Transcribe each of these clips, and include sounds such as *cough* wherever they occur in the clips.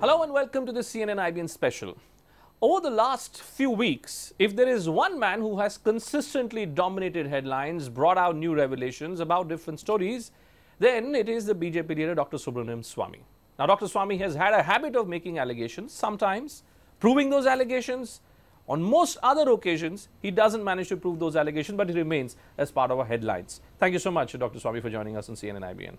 Hello and welcome to the CNN IBN special. Over the last few weeks, if there is one man who has consistently dominated headlines, brought out new revelations about different stories, then it is the BJP leader Dr. Subramaniam Swamy. Now, Dr. Swamy has had a habit of making allegations, sometimes proving those allegations. On most other occasions, he doesn't manage to prove those allegations, but he remains as part of our headlines. Thank you so much, Dr. Swamy, for joining us on CNN IBN.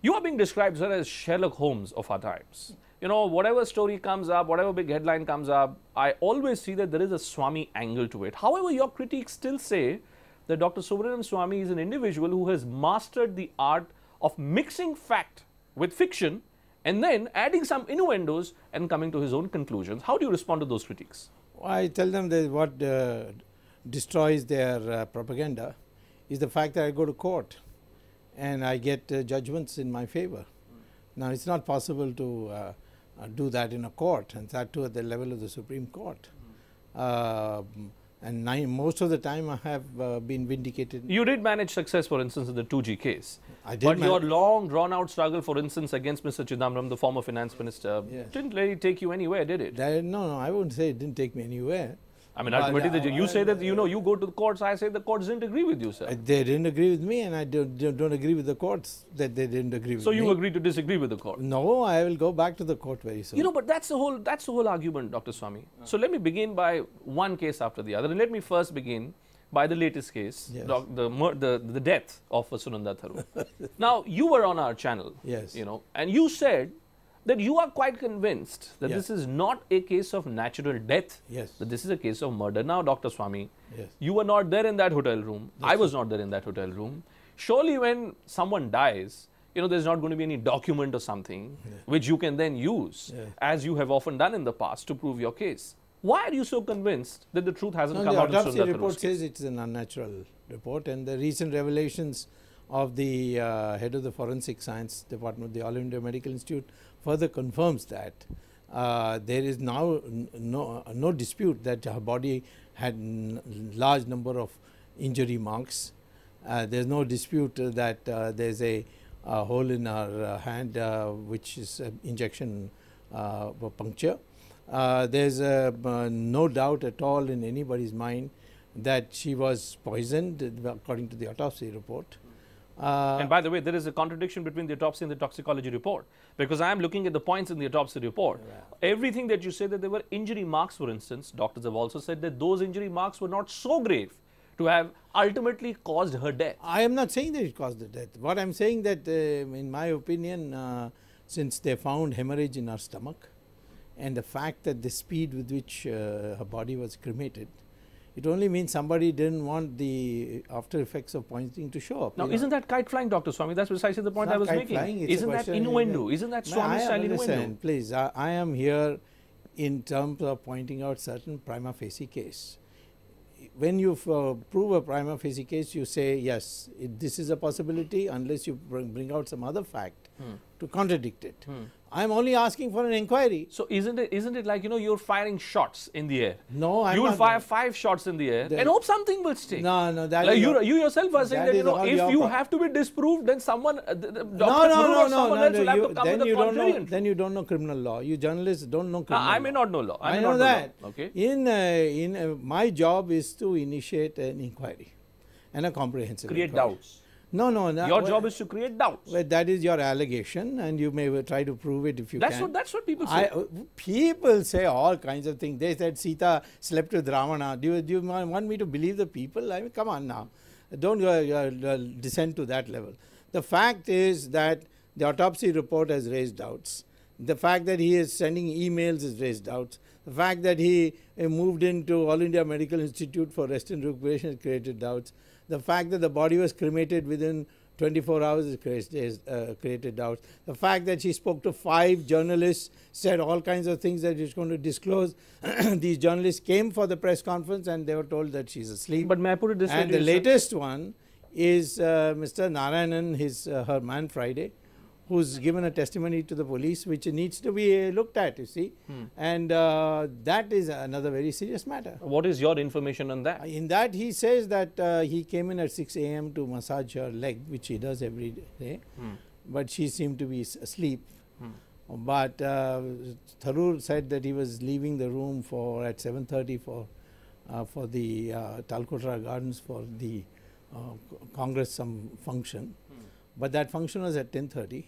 You are being described, sir, as Sherlock Holmes of our times you know, whatever story comes up, whatever big headline comes up, I always see that there is a Swami angle to it. However, your critics still say that Dr. Subramanian Swami is an individual who has mastered the art of mixing fact with fiction and then adding some innuendos and coming to his own conclusions. How do you respond to those critics? I tell them that what uh, destroys their uh, propaganda is the fact that I go to court and I get uh, judgments in my favor. Now, it's not possible to uh, uh, do that in a court and that too at the level of the Supreme Court. Mm-hmm. Uh, and most of the time I have uh, been vindicated. You did manage success, for instance, in the 2G case. I did. But your long, drawn-out struggle, for instance, against Mr. Chidambaram, the former finance minister, yes. didn't really take you anywhere, did it? That, no, no, I wouldn't say it didn't take me anywhere. I mean, ultimately, but, you uh, say that, you know, you go to the courts, I say the courts didn't agree with you, sir. They didn't agree with me, and I don't, don't agree with the courts that they didn't agree with So you me. agree to disagree with the court? No, I will go back to the court very soon. You know, but that's the whole, that's the whole argument, Dr. Swami. So let me begin by one case after the other. And let me first begin by the latest case, yes. doc, the, the, the death of Sunanda Tharoor. *laughs* now, you were on our channel, yes. you know, and you said that you are quite convinced that this is not a case of natural death. Yes. That this is a case of murder. Now, Dr. Swami, yes. you were not there in that hotel room. I was not there in that hotel room. Surely, when someone dies, you know, there's not going to be any document or something yeah. which you can then use, yeah. as you have often done in the past, to prove your case. Why are you so convinced that the truth hasn't no, come the out? The autopsy report says it's an unnatural report, and the recent revelations of the uh, head of the forensic science department, of the All India Medical Institute, further confirms that uh, there is now no, no dispute that her body had large number of injury marks. Uh, there is no dispute that uh, there is a, a, hole in her uh, hand uh, which is injection puncture. there is no doubt at all in anybody's mind that she was poisoned according to the autopsy report uh, and by the way, there is a contradiction between the autopsy and the toxicology report because I am looking at the points in the autopsy report. Everything that you say that there were injury marks, for instance, doctors have also said that those injury marks were not so grave to have ultimately caused her death. I am not saying that it caused the death. What I am saying that, uh, in my opinion, uh, since they found hemorrhage in her stomach and the fact that the speed with which uh, her body was cremated – it only means somebody didn't want the after effects of pointing to show up. Now, isn't know? that kite flying, Dr. Swami? That's precisely the point I was making. Flying, isn't that innuendo? Isn't that no, Swami style innuendo? Please, I, I, am here in terms of pointing out certain prima facie case. When you uh, prove a prima facie case, you say, yes, it, this is a possibility unless you bring, bring out some other fact hmm. to contradict it. Hmm. I'm only asking for an inquiry. So isn't it isn't it like you know you're firing shots in the air? No, I'm you will fire five shots in the air the, and hope something will stick. No, no, that like you, you yourself were saying that, that you know if you part. have to be disproved, then someone uh, the, no, no, no, no, no, no, you, then you don't know then you don't know criminal law. You journalists don't know criminal. Uh, I may not know law. I, I know, know that. Law. Okay. In uh, in uh, my job is to initiate an inquiry, and a comprehensive create inquiry. doubts. No, no. That, your well, job is to create doubts. Well, that is your allegation, and you may try to prove it if you that's can. What, that's what people say. I, uh, people say all kinds of things. They said Sita slept with Ravana. Do you, do you want me to believe the people? I mean, come on now. Don't uh, descend to that level. The fact is that the autopsy report has raised doubts. The fact that he is sending emails has raised doubts. The fact that he uh, moved into All India Medical Institute for Rest and Recuperation has created doubts. The fact that the body was cremated within 24 hours is uh, created doubts. The fact that she spoke to five journalists, said all kinds of things that she's going to disclose. *clears throat* These journalists came for the press conference and they were told that she's asleep. But may I put it this and way? And the latest one is uh, Mr. Narayanan, his uh, her man Friday who's given a testimony to the police, which needs to be looked at, you see. Hmm. And uh, that is another very serious matter. What is your information on that? In that, he says that uh, he came in at 6 a.m. to massage her leg, which he does every day. Hmm. But she seemed to be asleep. Hmm. But uh, Tharoor said that he was leaving the room for at 7.30 for, uh, for the uh, Talcotra Gardens for the uh, Congress some function. Hmm. But that function was at 10.30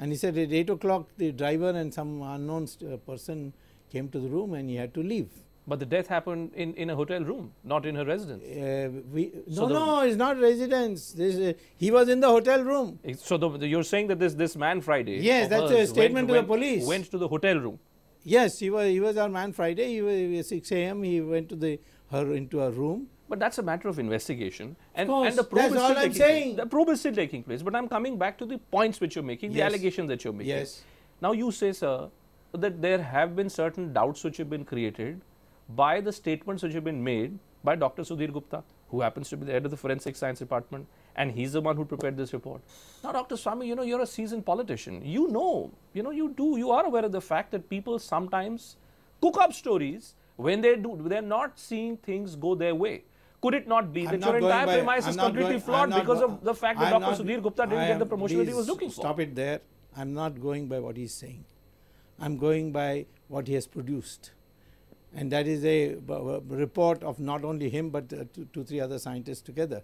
and he said at 8 o'clock the driver and some unknown uh, person came to the room and he had to leave. But the death happened in, in a hotel room, not in her residence. Uh, we, so no, no, it's not residence. This, uh, he was in the hotel room. So the, the, you're saying that this this man Friday? Yes, that's a statement went, to went, the police. Went to the hotel room. Yes, he was he was our man Friday. He was, he uh, was 6 a.m. He went to the her into her room but that's a matter of investigation. And, of and the probe that's is still I'm taking saying. Place. The probe is still taking place. But I'm coming back to the points which you're making, yes. the allegations that you're making. Yes. Now you say, sir, that there have been certain doubts which have been created by the statements which have been made by Dr. Sudhir Gupta, who happens to be the head of the forensic science department, and he's the one who prepared this report. Now, Dr. Swami, you know, you're a seasoned politician. You know, you know, you do, you are aware of the fact that people sometimes cook up stories when they do, they're not seeing things go their way could it not be that your entire premise is completely going, flawed because of the fact that I'm Dr. Not, Sudhir Gupta didn't am, get the promotion that he was looking for? Stop it there. I'm not going by what he's saying. I'm going by what he has produced. And that is a report of not only him but uh, two, two three other scientists together.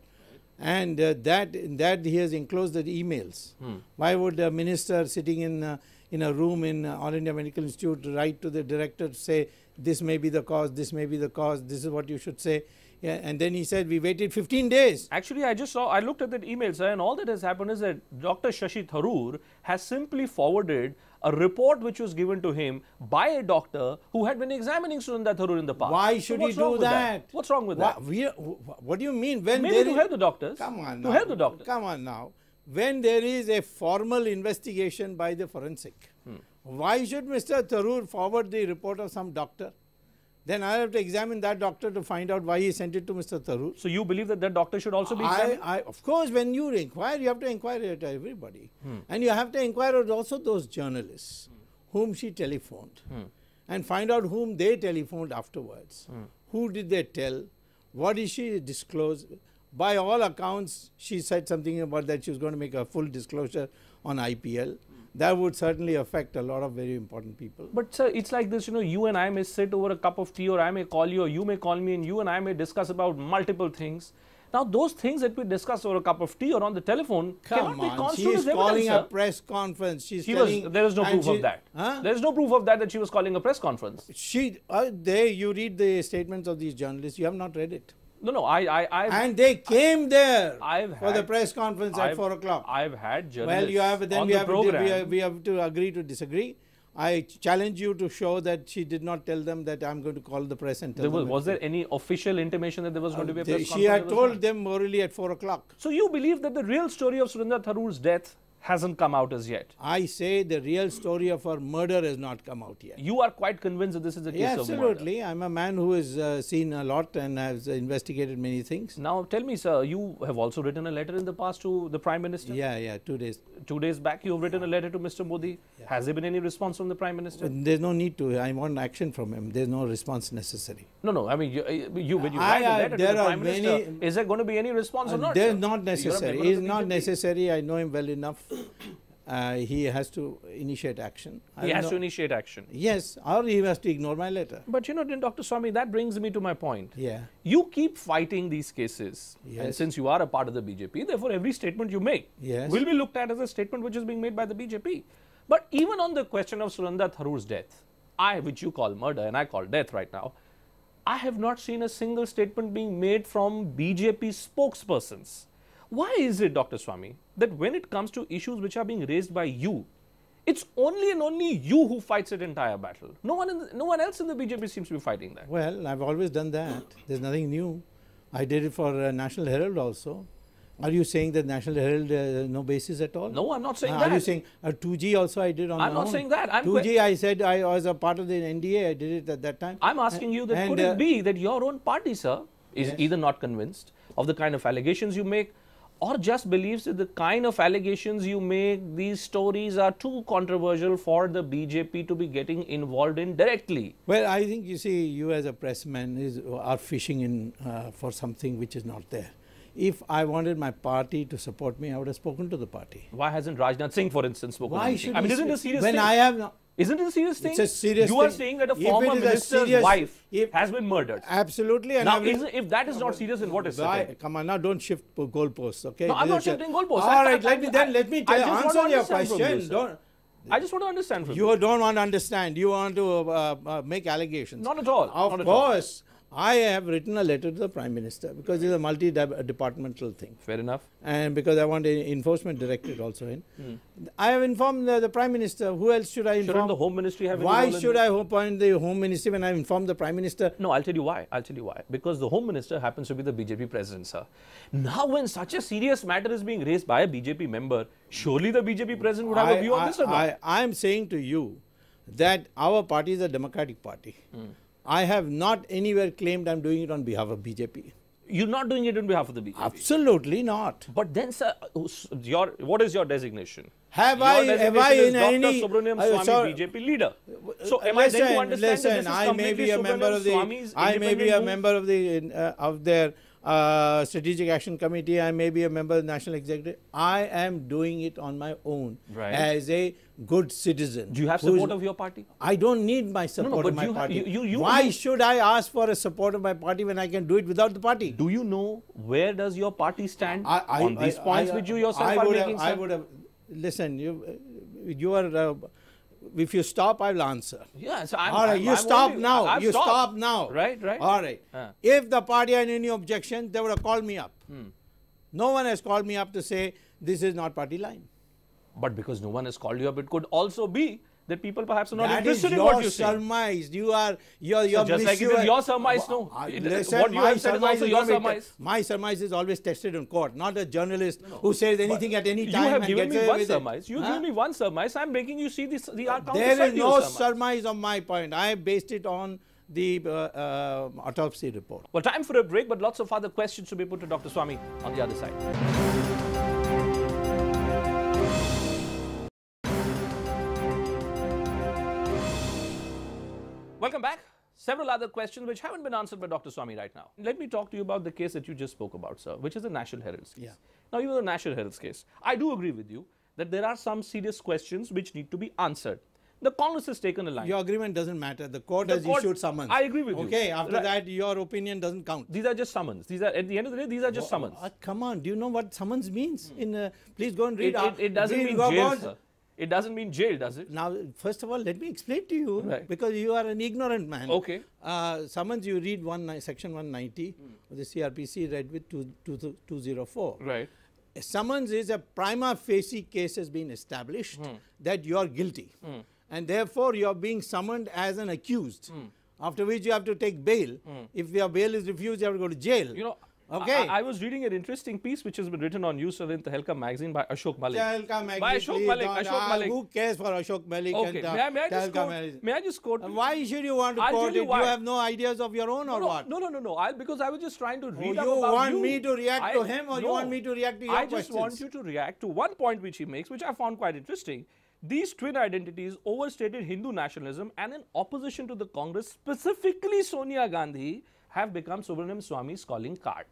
And uh, that that he has enclosed the emails. Hmm. Why would a minister sitting in uh, in a room in uh, All India Medical Institute write to the director to say this may be the cause, this may be the cause, this is what you should say? Yeah, and then he said, we waited 15 days. Actually, I just saw, I looked at that email, sir, and all that has happened is that Dr. Shashi Tharoor has simply forwarded a report which was given to him by a doctor who had been examining Sunanda Tharoor in the past. Why should so he do that? that? What's wrong with that? We, what do you mean? When Maybe to is, help the doctors. Come on now. To help the doctors. Come on now. When there is a formal investigation by the forensic, hmm. why should Mr. Tharoor forward the report of some doctor? then I have to examine that doctor to find out why he sent it to Mr. Tharoor. So you believe that that doctor should also be examined? I, I, of course, when you inquire, you have to inquire at everybody. Hmm. And you have to inquire at also those journalists hmm. whom she telephoned hmm. and find out whom they telephoned afterwards. Hmm. Who did they tell? What did she disclose? By all accounts, she said something about that she was going to make a full disclosure on IPL that would certainly affect a lot of very important people. But sir, it's like this, you know, you and I may sit over a cup of tea or I may call you or you may call me and you and I may discuss about multiple things. Now those things that we discuss over a cup of tea or on the telephone Come cannot on. be constituted She is evidence, calling sir. a press conference. She's she telling, was, there is no proof she, of that. Huh? There is no proof of that that she was calling a press conference. She, uh, there you read the statements of these journalists. You have not read it. No, no, I, I, I've, and they came there I've for the press conference at I've, four o'clock. I've had journalists. Well, you have then we the have, we have we have to agree to disagree. I challenge you to show that she did not tell them that I'm going to call the press and tell there was, them. Was there any official intimation that there was going uh, to be a uh, press they, conference? She had told them orally at 4 o'clock. So you believe that the real story of Surinder Tharoor's death hasn't come out as yet. I say the real story of her murder has not come out yet. You are quite convinced that this is a case yeah, absolutely. Absolutely. I'm a man who has uh, seen a lot and has investigated many things. Now, tell me, sir, you have also written a letter in the past to the Prime Minister? Yeah, yeah, two days. Two days back, you have written yeah. a letter to Mr. Modi. Yeah. Has there been any response from the Prime Minister? There's no need to. I want action from him. There's no response necessary. No, no. I mean, you, you when you I, write a letter to the Prime many, Minister, is there going to be any response uh, or not? There's sir? not necessary. It's not necessary. I know him well enough uh, he has to initiate action. I he has know. to initiate action. Yes, or he has to ignore my letter. But you know, Dr. Swami, that brings me to my point. Yeah. You keep fighting these cases. Yes. And since you are a part of the BJP, therefore every statement you make yes. will be looked at as a statement which is being made by the BJP. But even on the question of Suranda Tharoor's death, I, which you call murder and I call death right now, I have not seen a single statement being made from BJP spokespersons why is it, Dr. Swami, that when it comes to issues which are being raised by you, it's only and only you who fights that entire battle. No one, the, no one else in the BJP seems to be fighting that. Well, I've always done that. There's nothing new. I did it for uh, National Herald also. Are you saying that National Herald uh, no basis at all? No, I'm not saying uh, that. Are you saying uh, 2G also I did on I'm not own. saying that. I'm 2G I said I was a part of the NDA. I did it at that time. I'm asking you that and could it uh, be that your own party, sir, is yes. either not convinced of the kind of allegations you make, or just believes that the kind of allegations you make, these stories are too controversial for the BJP to be getting involved in directly. Well, I think you see, you as a pressman is, are fishing in uh, for something which is not there. If I wanted my party to support me, I would have spoken to the party. Why hasn't Rajnath Singh, for instance, spoken? Why should I mean, isn't it a serious when thing? I have not, isn't it a serious thing? It's a serious You are saying that a former minister's a serious, wife if, has been murdered. Absolutely. now, is, if that is not serious, then what is it? Come on, now don't shift goalposts, okay? No, I'm not shifting goalposts. All right, let me then let me answer your question. Don't. I just want to understand from you. You don't want to understand. You want to uh, uh, make allegations. Not at all. Of Not at course. All. I have written a letter to the Prime Minister because it's a multi departmental thing. Fair enough. And because I want an enforcement directed also in. Mm. I have informed the, the, Prime Minister. Who else should I inform? Shouldn't the Home Ministry have Why should I appoint the Home Ministry when I inform the Prime Minister? No, I'll tell you why. I'll tell you why. Because the Home Minister happens to be the BJP President, sir. Now, when such a serious matter is being raised by a BJP member, surely the BJP President would have I, a view I, on this or not? I am saying to you that our party is a democratic party. Mm. I have not anywhere claimed I'm doing it on behalf of BJP. You're not doing it on behalf of the BJP? Absolutely not. But then, sir, your, what is your designation? Have your I, have I in Dr. any... Subramaniam uh, BJP leader. So am listen, I then to understand listen, that this is I may be a member of the, I may be a member of the, uh, of their uh, strategic action committee. I may be a member of the national executive. I am doing it on my own right. as a good citizen. Do you have support of your party? I don't need my support no, no, of my you party. Have, you, you, Why should I ask for a support of my party when I can do it without the party? Do you know where does your party stand I, I, on these I, points which you yourself I are making? Have, I would have. Listen, you, you are. Uh, if you stop, I will answer. Yeah, so I'm, All right, I'm, you I'm stop only, now. I've you stopped. stop now. Right, right. All right. Uh. If the party had any objection, they would have called me up. Hmm. No one has called me up to say this is not party line. But because no one has called you up, it could also be that people perhaps are not that interested in what you say. your surmise. You are your your so just like it is your surmise. No, uh, listen, what you have said is also is your surmise. My surmise is always tested in court, not a journalist no, who says anything but at any time. You have given me one surmise. You huh? give me one surmise. I am making you see this. The account. there is no surmise. surmise on my point. I have based it on the uh, uh, autopsy report. Well, time for a break, but lots of other questions to be put to Dr. Swami on the other side. Welcome back. Several other questions which haven't been answered by Dr. Swami right now. Let me talk to you about the case that you just spoke about, sir, which is the National Herald's case. Yeah. Now, even the National Herald's case, I do agree with you that there are some serious questions which need to be answered. The Congress has taken a line. Your agreement doesn't matter. The court the has court, issued summons. I agree with okay, you. Okay, after right. that, your opinion doesn't count. These are just summons. These are at the end of the day, these are just summons. Uh, come on, do you know what summons means? Hmm. In uh, please go and read. It, it, it doesn't mean jail, it doesn't mean jail, does it? Now, first of all, let me explain to you right. because you are an ignorant man. Okay. Uh, summons, you read one section 190, mm. the CRPC read with two, two, two, 204. Right. A summons is a prima facie case has been established mm. that you are guilty. Mm. And therefore, you are being summoned as an accused hmm. after which you have to take bail. Mm. If your bail is refused, you have to go to jail. You know, Okay. I, I, was reading an interesting piece which has been written on Yusuf in Tehelka magazine by Ashok Malik. Tehelka magazine. By Ashok Malik. Ashok Malik. Who cares for Ashok Malik okay. and uh, may, I, may, I just quote, magazine. may I just quote? And why should you want to I'll quote it? Why. You have no ideas of your own no, or no, what? No, no, no, no. I, because I was just trying to oh, read oh, you about want you. me to react I, to him or no, you want me to react to your I just questions? want you to react to one point which he makes which I found quite interesting. These twin identities overstated Hindu nationalism and in opposition to the Congress, specifically Sonia Gandhi, have become Subramaniam Swamy's calling card.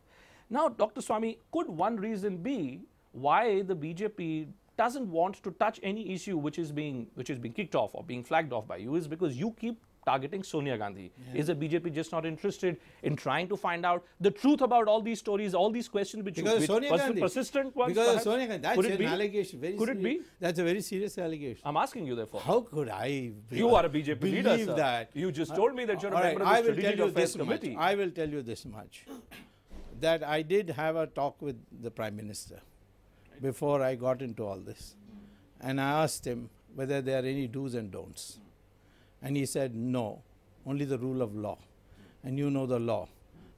Now, Dr. Swami, could one reason be why the BJP doesn't want to touch any issue which is being which is being kicked off or being flagged off by you is because you keep targeting Sonia Gandhi? Yeah. Is the BJP just not interested in trying to find out the truth about all these stories, all these questions which, because Sonia pers Gandhi. persistent ones? Because perhaps? Sonia Gandhi, that's could an be? allegation. Very could serious. it be? That's a very serious allegation. I'm asking you therefore. How could I You are a BJP believe leader, sir. that? You just told me that you're a right, member of the I will tell you this Committee. Much. I will tell you this much, that I did have a talk with the Prime Minister before I got into all this. And I asked him whether there are any do's and don'ts. And he said, No, only the rule of law. And you know the law.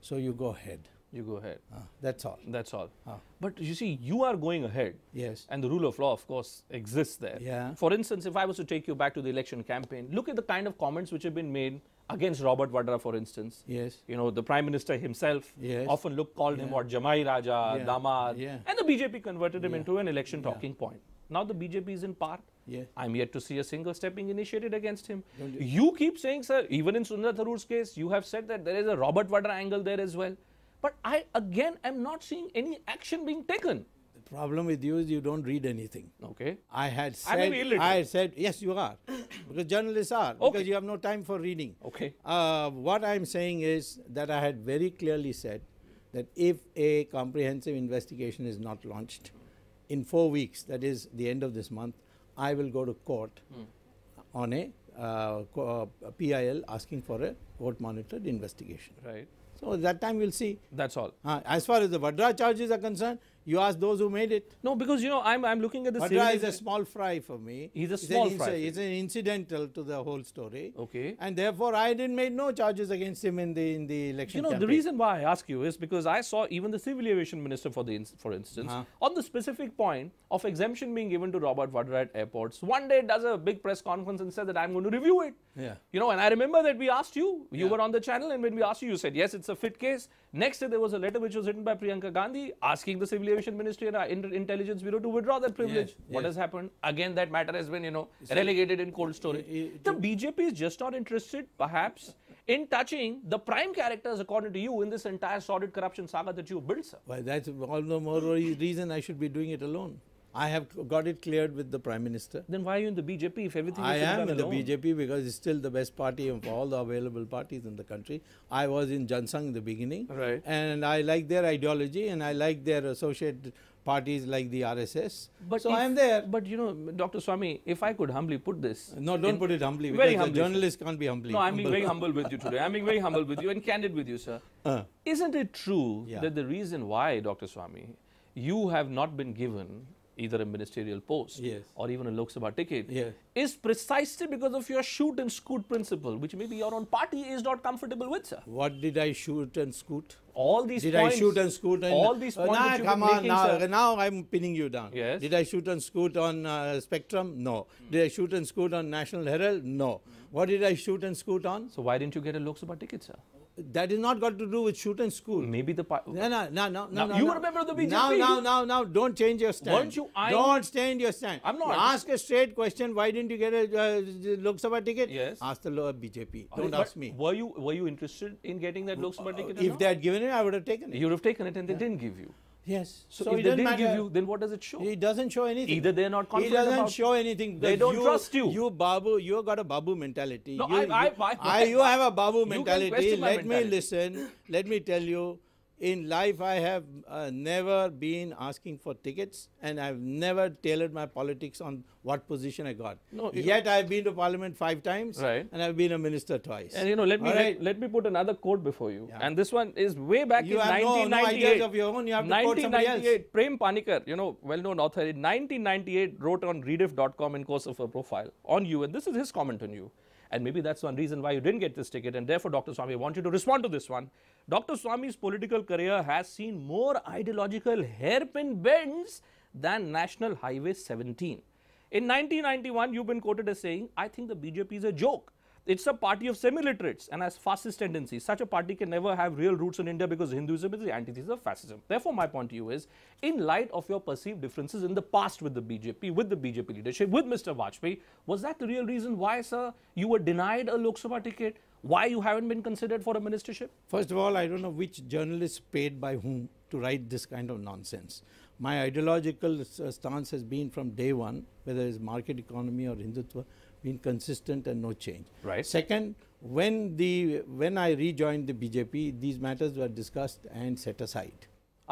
So you go ahead. You go ahead. Ah, that's all. That's all. Ah. But you see, you are going ahead. Yes. And the rule of law, of course, exists there. Yeah. For instance, if I was to take you back to the election campaign, look at the kind of comments which have been made against Robert Vadra, for instance. Yes. You know, the Prime Minister himself yes. often look, called yeah. him what, Jamai Raja, yeah. Yeah. And the BJP converted him yeah. into an election talking point. Now the BJP is in power. Yeah. I'm yet to see a single step being initiated against him. You, you keep saying, sir, even in Sundar Tharoor's case, you have said that there is a Robert Vadra angle there as well. But I, again, am not seeing any action being taken. The problem with you is you don't read anything. Okay. I had said, I said, yes, you are. *coughs* because journalists are. Okay. Because you have no time for reading. Okay. Uh, what I'm saying is that I had very clearly said that if a comprehensive investigation is not launched in four weeks, that is the end of this month, I will go to court mm. on a uh, uh PIL asking for a court monitored investigation. Right. So, at that time we will see. That's all. Uh, as far as the Vadra charges are concerned, you ask those who made it. No, because you know I'm I'm looking at the. Vadra is a small fry for me. He's a small it's fry. It's an incidental to the whole story. Okay. And therefore, I didn't make no charges against him in the in the election. You know campaign. the reason why I ask you is because I saw even the civil aviation minister for the for instance uh -huh. on the specific point of exemption being given to Robert Vadra at airports. One day does a big press conference and said that I'm going to review it. Yeah. You know, and I remember that we asked you. You yeah. were on the channel, and when we asked you, you said yes, it's a fit case Next day, there was a letter which was written by Priyanka Gandhi asking the Civil Aviation Ministry and Intelligence Bureau to withdraw that privilege. Yes, what yes. has happened? Again, that matter has been, you know, so, relegated in cold storage. It, it, the BJP is just not interested, perhaps, in touching the prime characters, according to you, in this entire sordid corruption saga that you built, sir. Well, that's all the more reason I should be doing it alone. I have got it cleared with the Prime Minister. Then why are you in the BJP if everything I am in alone? the BJP because it's still the best party of all the available parties in the country. I was in Jansang in the beginning. Right. And I like their ideology and I like their associate parties like the RSS. But so I am there. But you know, Dr. Swami, if I could humbly put this. No, don't put it humbly because very humbly, journalist can't be humbly. No, I'm humble. being very humble with you today. I'm being very humble with you and candid with you, sir. Uh. Isn't it true yeah. that the reason why, Dr. Swami, you have not been given either a ministerial post yes. or even a Lok Sabha ticket, yes. is precisely because of your shoot and scoot principle, which maybe your own party is not comfortable with, sir. What did I shoot and scoot? All these did points. Did I shoot and scoot? And all these uh, points. Uh, nah, come on, making, now, sir. now I'm pinning you down. Yes. Did I shoot and scoot on uh, Spectrum? No. Mm. Did I shoot and scoot on National Herald? No. Mm. What did I shoot and scoot on? So why didn't you get a Lok Sabha ticket, sir? that is not got to do with shoot and school. Maybe the no, no, no, no, no. no you no. a member of the BJP. Now, now, now, now, don't change your stand. Weren't you? i don't change your stand. I'm not. Ask a straight question. Why didn't you get a uh, Lok Sabha ticket? Yes. Ask the lower BJP. Don't but ask me. Were you were you interested in getting that Lok Sabha ticket? If they had given it, I would have taken it. You would have taken it, and they yeah. didn't give you. Yes. So, so if they didn't give you, then what does it show? It doesn't show anything. Either they're not confident. It doesn't show anything. They don't you, trust you. You babu, you got a babu mentality. No, you, I, I, I, I, you have a babu mentality. Let mentality. me listen. Let me tell you. In life, I have uh, never been asking for tickets and I've never tailored my politics on what position I got. No, Yet, I've been to parliament five times right. and I've been a minister twice. And you know, let me, right. let, let, me put another quote before you. Yeah. And this one is way back you in 1998. No, no of your own, you have to 1998, Prem Panikar, you know, well known author, in 1998 wrote on rediff.com in course of a profile on you. And this is his comment on you. And maybe that's one reason why you didn't get this ticket. And therefore, Dr. Swami, I want you to respond to this one. Dr. Swami's political career has seen more ideological hairpin bends than National Highway 17. In 1991, you've been quoted as saying, I think the BJP is a joke it's a party of semi-literates and has fascist tendencies. Such a party can never have real roots in India because Hinduism is the antithesis of fascism. Therefore, my point to you is, in light of your perceived differences in the past with the BJP, with the BJP leadership, with Mr. Vajpayee, was that the real reason why, sir, you were denied a Lok Sabha ticket? Why you haven't been considered for a ministership? First of all, I don't know which journalists paid by whom to write this kind of nonsense. My ideological stance has been from day one, whether it's market economy or Hindutva, been consistent and no change. Right. Second, when the when I rejoined the BJP, these matters were discussed and set aside.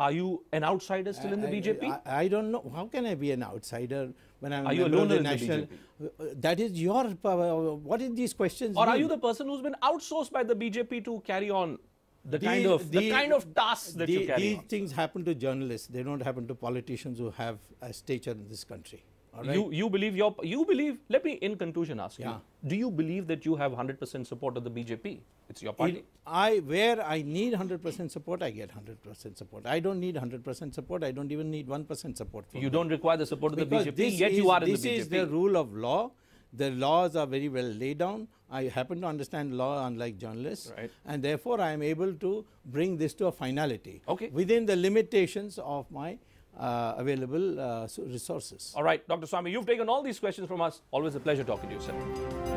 Are you an outsider still I, in the BJP? I, I, don't know. How can I be an outsider when I'm are you alone in national? The BJP? Uh, that is your power. What is these questions? Or mean? are you the person who's been outsourced by the BJP to carry on the, the kind of the, the, kind of tasks that the, you carry these on? things happen to journalists. They don't happen to politicians who have a stature in this country. Right. You you believe your you believe. Let me in conclusion ask yeah. you: Do you believe that you have 100% support of the BJP? It's your party. It, I where I need 100% support, I get 100% support. I don't need 100% support. I don't even need 1% support. you me. don't require the support because of the BJP. Yet is, you are in the BJP. This is the rule of law. The laws are very well laid down. I happen to understand law, unlike journalists, right. and therefore I am able to bring this to a finality okay. within the limitations of my uh, available uh, resources. All right, Dr. Swami, you've taken all these questions from us. Always a pleasure talking to you, sir.